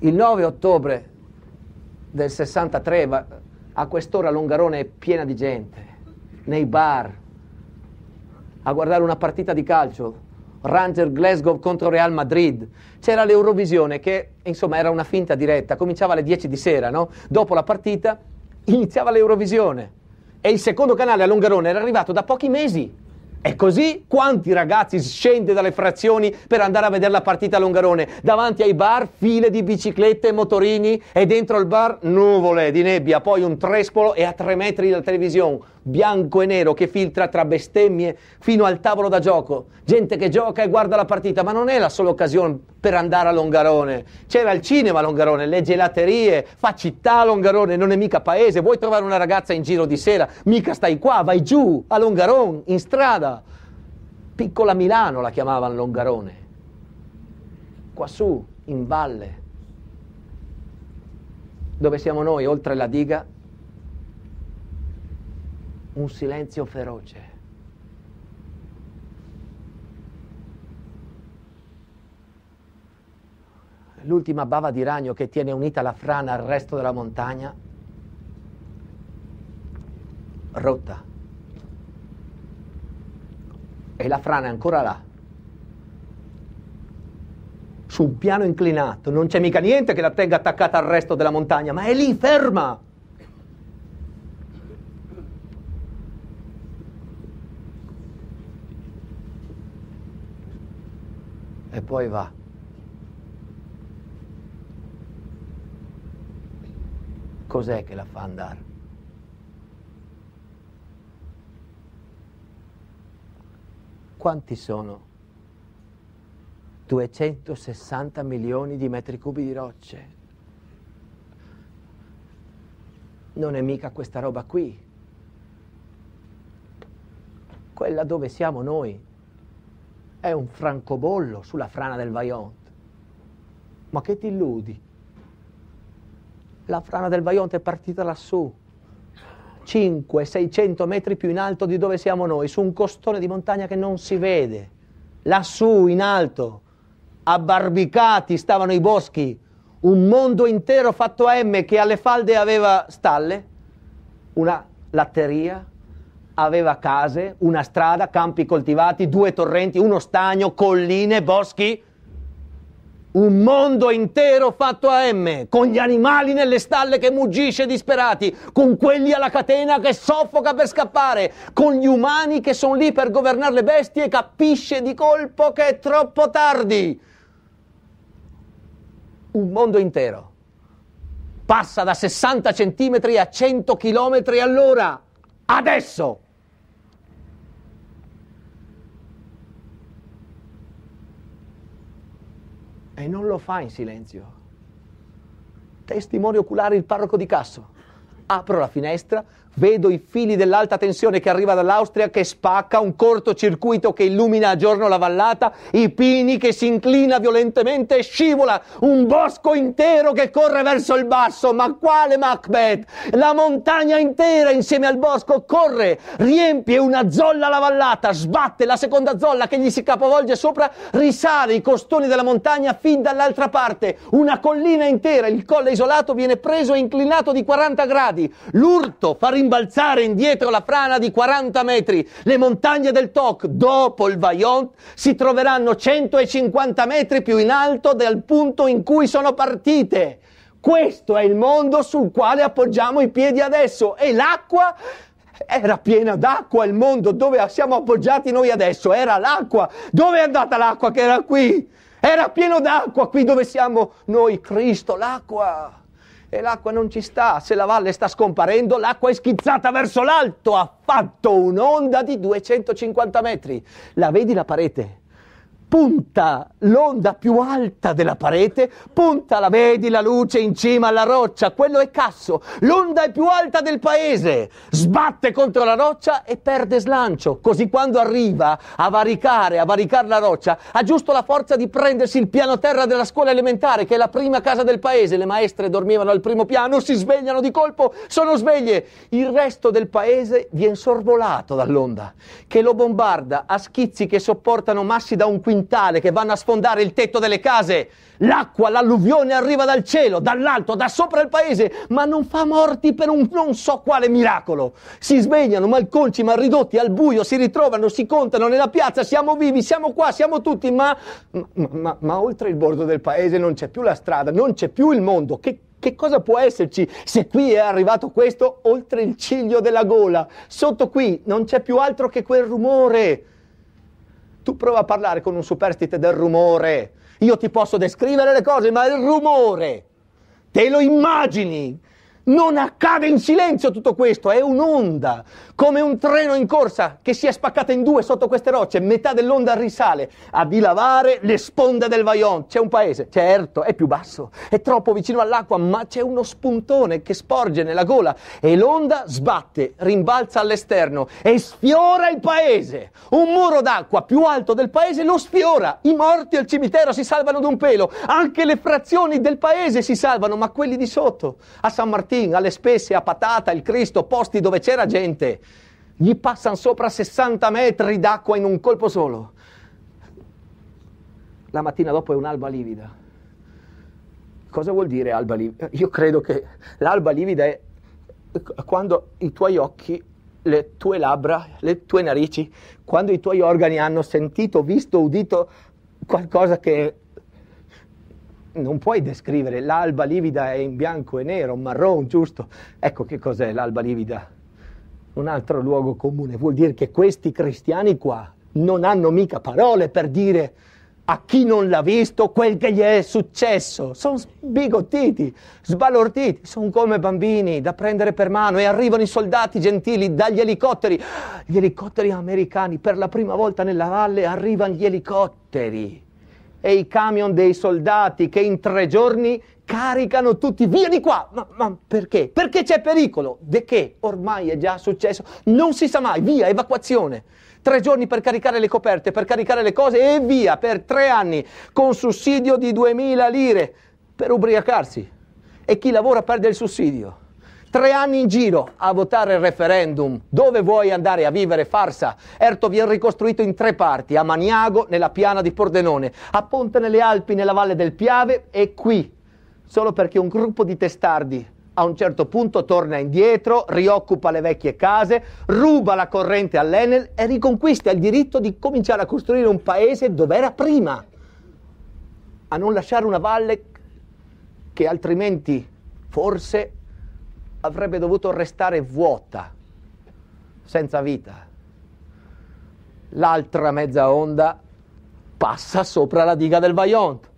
Il 9 ottobre del 63, a quest'ora Longarone è piena di gente, nei bar, a guardare una partita di calcio, Ranger Glasgow contro Real Madrid. C'era l'Eurovisione che, insomma, era una finta diretta, cominciava alle 10 di sera, no? Dopo la partita iniziava l'Eurovisione e il secondo canale a Longarone era arrivato da pochi mesi e così quanti ragazzi scende dalle frazioni per andare a vedere la partita all'Ungarone? Davanti ai bar file di biciclette e motorini e dentro al bar nuvole di nebbia, poi un trespolo e a tre metri dalla televisione bianco e nero che filtra tra bestemmie fino al tavolo da gioco, gente che gioca e guarda la partita, ma non è la sola occasione per andare a Longarone, c'era il cinema a Longarone, le gelaterie, fa città a Longarone, non è mica paese, vuoi trovare una ragazza in giro di sera, mica stai qua, vai giù a Longarone, in strada. Piccola Milano la chiamavano Longarone, qua su, in valle, dove siamo noi, oltre la diga, un silenzio feroce. L'ultima bava di ragno che tiene unita la frana al resto della montagna, rotta. E la frana è ancora là su un piano inclinato, non c'è mica niente che la tenga attaccata al resto della montagna, ma è lì ferma. e poi va. Cos'è che la fa andare? Quanti sono? 260 milioni di metri cubi di rocce. Non è mica questa roba qui. Quella dove siamo noi, è un francobollo sulla frana del Vajont. Ma che ti illudi? La frana del Vajont è partita lassù, 500-600 metri più in alto di dove siamo noi, su un costone di montagna che non si vede. Lassù, in alto, abbarbicati stavano i boschi, un mondo intero fatto a M che alle falde aveva stalle, una latteria, aveva case, una strada, campi coltivati, due torrenti, uno stagno, colline, boschi. Un mondo intero fatto a M, con gli animali nelle stalle che muggisce disperati, con quelli alla catena che soffoca per scappare, con gli umani che sono lì per governare le bestie e capisce di colpo che è troppo tardi. Un mondo intero passa da 60 centimetri a 100 km all'ora. Adesso! E non lo fa in silenzio. Testimone oculare il parroco di Casso. Apro la finestra, vedo i fili dell'alta tensione che arriva dall'Austria che spacca, un cortocircuito che illumina a giorno la vallata, i pini che si inclina violentemente e scivola, un bosco intero che corre verso il basso. Ma quale Macbeth? La montagna intera insieme al bosco corre, riempie una zolla la vallata, sbatte la seconda zolla che gli si capovolge sopra, risale i costoni della montagna fin dall'altra parte. Una collina intera, il colle isolato viene preso e inclinato di 40 gradi gradi, l'urto fa rimbalzare indietro la frana di 40 metri, le montagne del Toc dopo il Vaillant si troveranno 150 metri più in alto del punto in cui sono partite. Questo è il mondo sul quale appoggiamo i piedi adesso e l'acqua era piena d'acqua il mondo dove siamo appoggiati noi adesso, era l'acqua. Dove è andata l'acqua che era qui? Era pieno d'acqua qui dove siamo noi, Cristo, l'acqua e l'acqua non ci sta, se la valle sta scomparendo, l'acqua è schizzata verso l'alto, ha fatto un'onda di 250 metri. La vedi la parete? punta l'onda più alta della parete, punta la vedi la luce in cima alla roccia, quello è Casso, l'onda è più alta del paese, sbatte contro la roccia e perde slancio, così quando arriva a varicare, a varicare la roccia, ha giusto la forza di prendersi il piano terra della scuola elementare, che è la prima casa del paese, le maestre dormivano al primo piano, si svegliano di colpo, sono sveglie, il resto del paese viene sorvolato dall'onda, che lo bombarda a schizzi che sopportano massi da un quintale monumentale che vanno a sfondare il tetto delle case. L'acqua, l'alluvione arriva dal cielo, dall'alto, da sopra il paese, ma non fa morti per un non so quale miracolo. Si svegliano malconci, ma ridotti al buio, si ritrovano, si contano nella piazza, siamo vivi, siamo qua, siamo tutti, ma, ma, ma, ma oltre il bordo del paese non c'è più la strada, non c'è più il mondo. Che che cosa può esserci se qui è arrivato questo oltre il ciglio della gola? Sotto qui non c'è più altro che quel rumore. Tu prova a parlare con un superstite del rumore. Io ti posso descrivere le cose, ma il rumore te lo immagini non accade in silenzio tutto questo, è un'onda, come un treno in corsa che si è spaccata in due sotto queste rocce, metà dell'onda risale a dilavare le sponde del Vaillant. C'è un paese, certo, è più basso, è troppo vicino all'acqua, ma c'è uno spuntone che sporge nella gola e l'onda sbatte, rimbalza all'esterno e sfiora il paese. Un muro d'acqua più alto del paese lo sfiora. I morti al cimitero si salvano d'un pelo, anche le frazioni del paese si salvano, ma quelli di sotto, a San Martino Martin, alle spesse, a patata, il Cristo, posti dove c'era gente. Gli passano sopra 60 metri d'acqua in un colpo solo. La mattina dopo è un'alba livida. Cosa vuol dire alba livida? Io credo che l'alba livida è quando i tuoi occhi le tue labbra, le tue narici, quando i tuoi organi hanno sentito, visto, udito qualcosa che non puoi descrivere, l'alba livida è in bianco e nero, marrone, giusto? Ecco che cos'è l'alba livida. Un altro luogo comune vuol dire che questi cristiani qua non hanno mica parole per dire a chi non l'ha visto quel che gli è successo. Sono sbigottiti, sbalorditi, sono come bambini da prendere per mano e arrivano i soldati gentili dagli elicotteri. Gli elicotteri americani, per la prima volta nella valle arrivano gli elicotteri e i camion dei soldati che in tre giorni caricano tutti via di qua. Ma, ma perché? Perché c'è pericolo? De che? Ormai è già successo. Non si sa mai. Via, evacuazione. Tre giorni per caricare le coperte, per caricare le cose e via per tre anni con sussidio di 2000 lire per ubriacarsi. E chi lavora perde il sussidio. Tre anni in giro a votare il referendum. Dove vuoi andare a vivere farsa? Erto viene ricostruito in tre parti, a Maniago, nella piana di Pordenone, a Ponte nelle Alpi, nella valle del Piave e qui. Solo perché un gruppo di testardi a un certo punto torna indietro, rioccupa le vecchie case, ruba la corrente all'Enel e riconquista il diritto di cominciare a costruire un paese dove era prima, a non lasciare una valle che altrimenti forse avrebbe dovuto restare vuota, senza vita. L'altra mezza onda passa sopra la diga del Vaillant.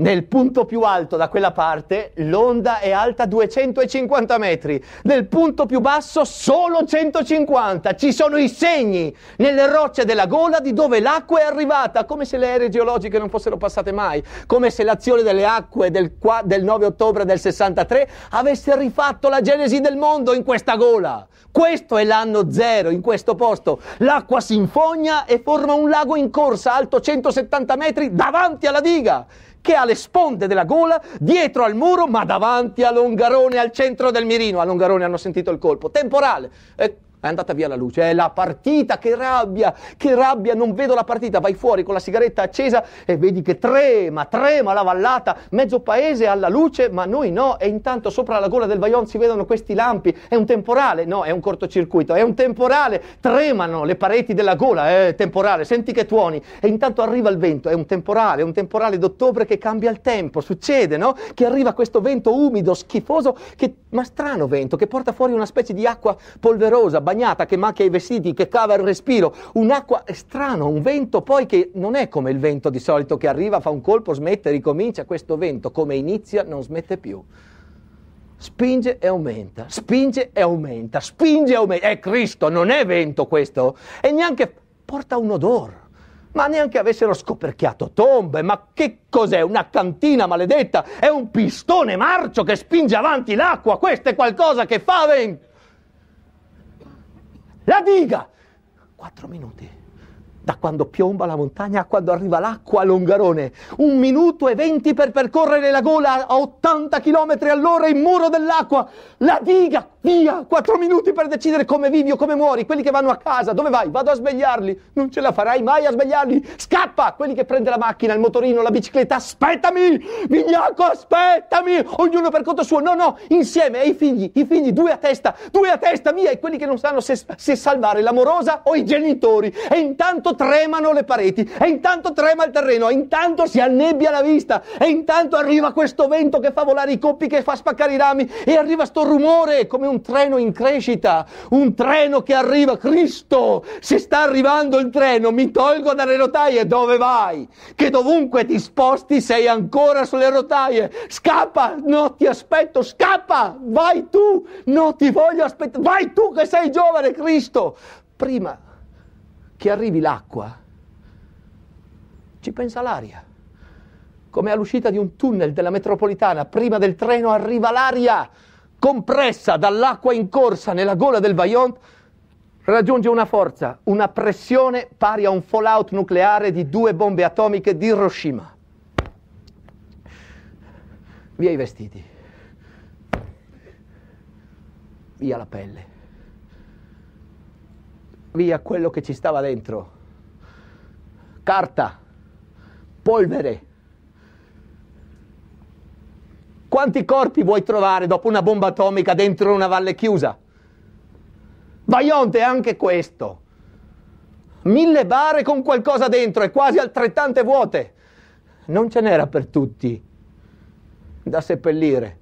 Nel punto più alto da quella parte l'onda è alta 250 metri, nel punto più basso solo 150. Ci sono i segni nelle rocce della gola di dove l'acqua è arrivata, come se le aree geologiche non fossero passate mai, come se l'azione delle acque del, qua, del 9 ottobre del 63 avesse rifatto la genesi del mondo in questa gola. Questo è l'anno zero, in questo posto l'acqua si infogna e forma un lago in corsa alto 170 metri davanti alla diga che ha le sponde della gola, dietro al muro, ma davanti a Longarone, al centro del mirino. A Longarone hanno sentito il colpo. Temporale. E eh, è andata via la luce, è la partita, che rabbia, che rabbia, non vedo la partita, vai fuori con la sigaretta accesa e vedi che trema, trema la vallata, mezzo paese alla luce, ma noi no, e intanto sopra la gola del Vaion si vedono questi lampi, è un temporale, no, è un cortocircuito, è un temporale, tremano le pareti della gola, è eh, temporale, senti che tuoni, e intanto arriva il vento, è un temporale, è un temporale d'ottobre che cambia il tempo, succede, no? Che arriva questo vento umido, schifoso, che, ma strano vento, che porta fuori una specie di acqua polverosa, bagnata che macchia i vestiti, che cava il respiro, un'acqua strana, un vento poi che non è come il vento di solito che arriva, fa un colpo, smette, ricomincia, questo vento come inizia non smette più. Spinge e aumenta, spinge e aumenta, spinge e aumenta. È Cristo, non è vento questo. E neanche porta un odore ma neanche avessero scoperchiato tombe, ma che cos'è? Una cantina maledetta? È un pistone marcio che spinge avanti l'acqua, questo è qualcosa che fa vento. La diga! Quattro minuti da quando piomba la montagna a quando arriva l'acqua Longarone. Un minuto e venti per percorrere la gola a 80 km all'ora in muro dell'acqua. La diga, via, quattro minuti per decidere come vivi o come muori. Quelli che vanno a casa, dove vai? Vado a svegliarli. Non ce la farai mai a svegliarli. Scappa! Quelli che prende la macchina, il motorino, la bicicletta, aspettami! Vignacco, aspettami! Ognuno per conto suo. No, no, insieme, e i figli, i figli, due a testa, due a testa, via. E quelli che non sanno se, se salvare l'amorosa o i genitori. E intanto intanto tremano le pareti, e intanto trema il terreno, e intanto si annebbia la vista, e intanto arriva questo vento che fa volare i coppi, che fa spaccare i rami, e arriva sto rumore come un treno in crescita, un treno che arriva. Cristo, se sta arrivando il treno, mi tolgo dalle rotaie, dove vai? Che dovunque ti sposti sei ancora sulle rotaie, scappa, no ti aspetto, scappa, vai tu, non ti voglio aspettare, vai tu che sei giovane Cristo. Prima che arrivi l'acqua, ci pensa l'aria. Come all'uscita di un tunnel della metropolitana, prima del treno arriva l'aria compressa dall'acqua in corsa nella gola del Vaillant, raggiunge una forza, una pressione pari a un fallout nucleare di due bombe atomiche di Hiroshima. Via i vestiti, via la pelle via quello che ci stava dentro. Carta, polvere. Quanti corpi vuoi trovare dopo una bomba atomica dentro una valle chiusa? Vaionte anche questo. Mille bare con qualcosa dentro e quasi altrettante vuote. Non ce n'era per tutti da seppellire.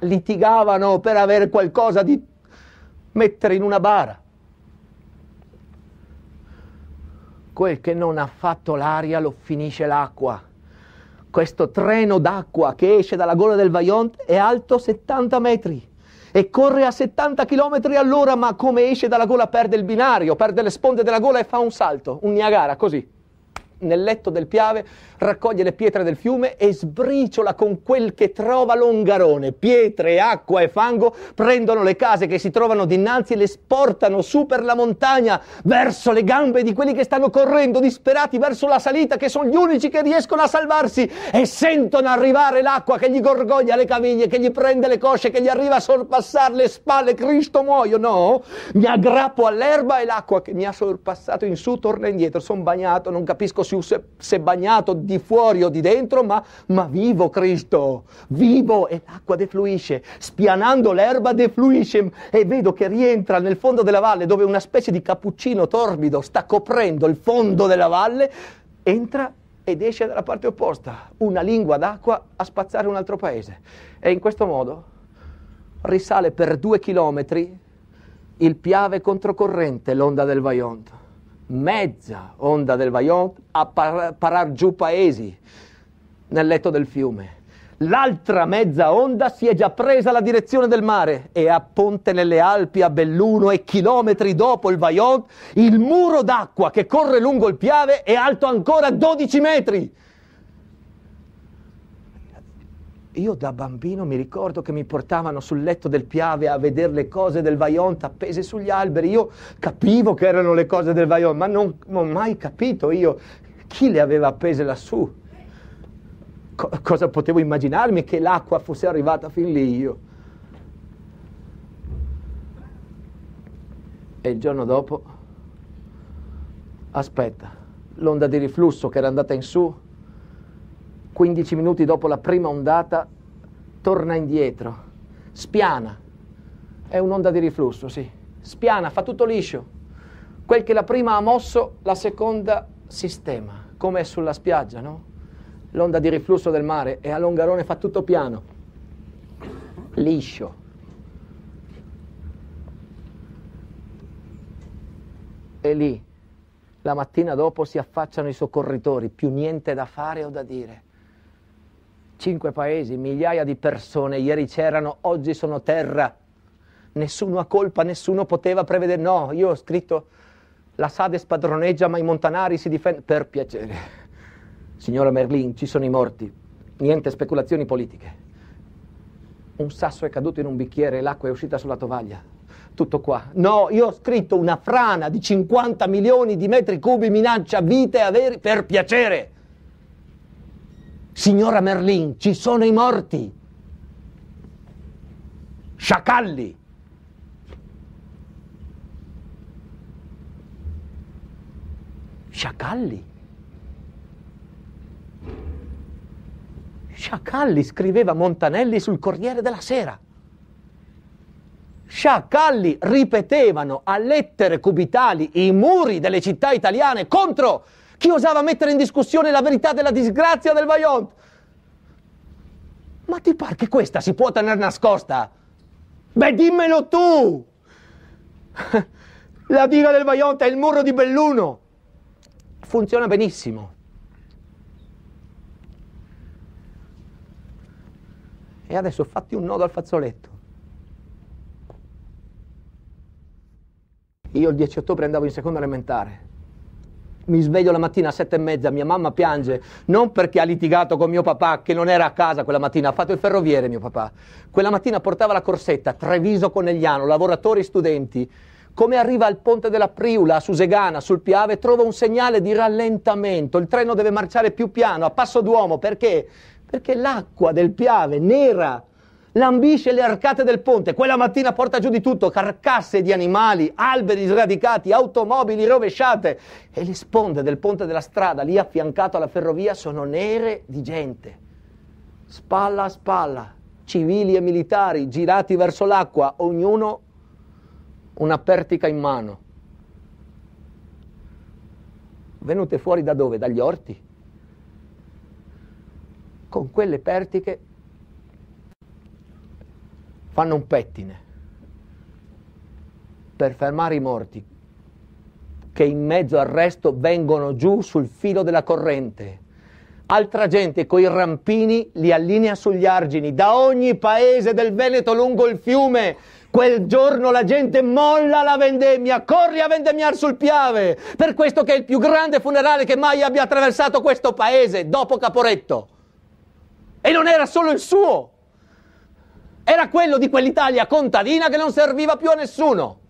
Litigavano per avere qualcosa di mettere in una bara. Quel che non ha fatto l'aria lo finisce l'acqua. Questo treno d'acqua che esce dalla gola del Vajont è alto 70 metri e corre a 70 km all'ora, ma come esce dalla gola perde il binario, perde le sponde della gola e fa un salto, un Niagara, così nel letto del Piave, raccoglie le pietre del fiume e sbriciola con quel che trova l'ongarone. Pietre, acqua e fango prendono le case che si trovano dinanzi e le sportano su per la montagna, verso le gambe di quelli che stanno correndo disperati verso la salita, che sono gli unici che riescono a salvarsi e sentono arrivare l'acqua che gli gorgoglia le caviglie, che gli prende le cosce, che gli arriva a sorpassare le spalle. Cristo muoio, no? Mi aggrappo all'erba e l'acqua che mi ha sorpassato in su torna indietro. Sono bagnato, non capisco se, è bagnato di fuori o di dentro, ma, ma vivo Cristo, vivo e l'acqua defluisce, spianando l'erba defluisce e vedo che rientra nel fondo della valle dove una specie di cappuccino torbido sta coprendo il fondo della valle, entra ed esce dalla parte opposta, una lingua d'acqua a spazzare un altro paese. E in questo modo risale per due chilometri il piave controcorrente l'onda del Vaionto mezza onda del Vaillant a par- parar giù paesi nel letto del fiume. L'altra mezza onda si è già presa la direzione del mare e a Ponte nelle Alpi, a Belluno e chilometri dopo il Vaillant, il muro d'acqua che corre lungo il Piave è alto ancora 12 metri. Io da bambino mi ricordo che mi portavano sul letto del Piave a vedere le cose del Vajont appese sugli alberi. Io capivo che erano le cose del Vajont, ma non, non ho mai capito io chi le aveva appese lassù. Co- cosa potevo immaginarmi che l'acqua fosse arrivata fin lì io? E il giorno dopo, aspetta, l'onda di riflusso che era andata in su 15 minuti dopo la prima ondata, torna indietro, spiana. È un'onda di riflusso, sì. Spiana, fa tutto liscio. Quel che la prima ha mosso, la seconda sistema, come è sulla spiaggia, no? L'onda di riflusso del mare è a Longarone fa tutto piano, liscio. E lì, la mattina dopo, si affacciano i soccorritori, più niente da fare o da dire Cinque paesi, migliaia di persone, ieri c'erano, oggi sono terra. Nessuno ha colpa, nessuno poteva prevedere. No, io ho scritto la Sade spadroneggia, ma i Montanari si difendono. Per piacere. Signora Merlin, ci sono i morti. Niente speculazioni politiche. Un sasso è caduto in un bicchiere e l'acqua è uscita sulla tovaglia. Tutto qua. No, io ho scritto una frana di 50 milioni di metri cubi minaccia vite e veri. Per piacere! Signora Merlin, ci sono i morti. Sciacalli. Sciacalli. Sciacalli scriveva Montanelli sul Corriere della Sera. Sciacalli ripetevano a lettere cubitali i muri delle città italiane contro chi osava mettere in discussione la verità della disgrazia del Vaillant? Ma ti pare che questa si può tenere nascosta? Beh, dimmelo tu! La diga del Vaillant è il muro di Belluno. Funziona benissimo. E adesso fatti un nodo al fazzoletto. Io il 10 ottobre andavo in seconda elementare mi sveglio la mattina a sette e mezza, mia mamma piange, non perché ha litigato con mio papà che non era a casa quella mattina, ha fatto il ferroviere mio papà. Quella mattina portava la corsetta, Treviso Conegliano, lavoratori, studenti. Come arriva al ponte della Priula, a Susegana, sul Piave, trova un segnale di rallentamento, il treno deve marciare più piano, a passo d'uomo, perché? Perché l'acqua del Piave, nera, lambisce le arcate del ponte, quella mattina porta giù di tutto, carcasse di animali, alberi sradicati, automobili rovesciate e le sponde del ponte della strada, lì affiancato alla ferrovia, sono nere di gente. Spalla a spalla, civili e militari girati verso l'acqua, ognuno una pertica in mano. Venute fuori da dove? Dagli orti. Con quelle pertiche fanno un pettine per fermare i morti che in mezzo al resto vengono giù sul filo della corrente. Altra gente coi rampini li allinea sugli argini, da ogni paese del Veneto lungo il fiume. Quel giorno la gente molla la vendemmia, corri a vendemmiare sul Piave, per questo che è il più grande funerale che mai abbia attraversato questo paese, dopo Caporetto. E non era solo il suo, era quello di quell'Italia contadina che non serviva più a nessuno.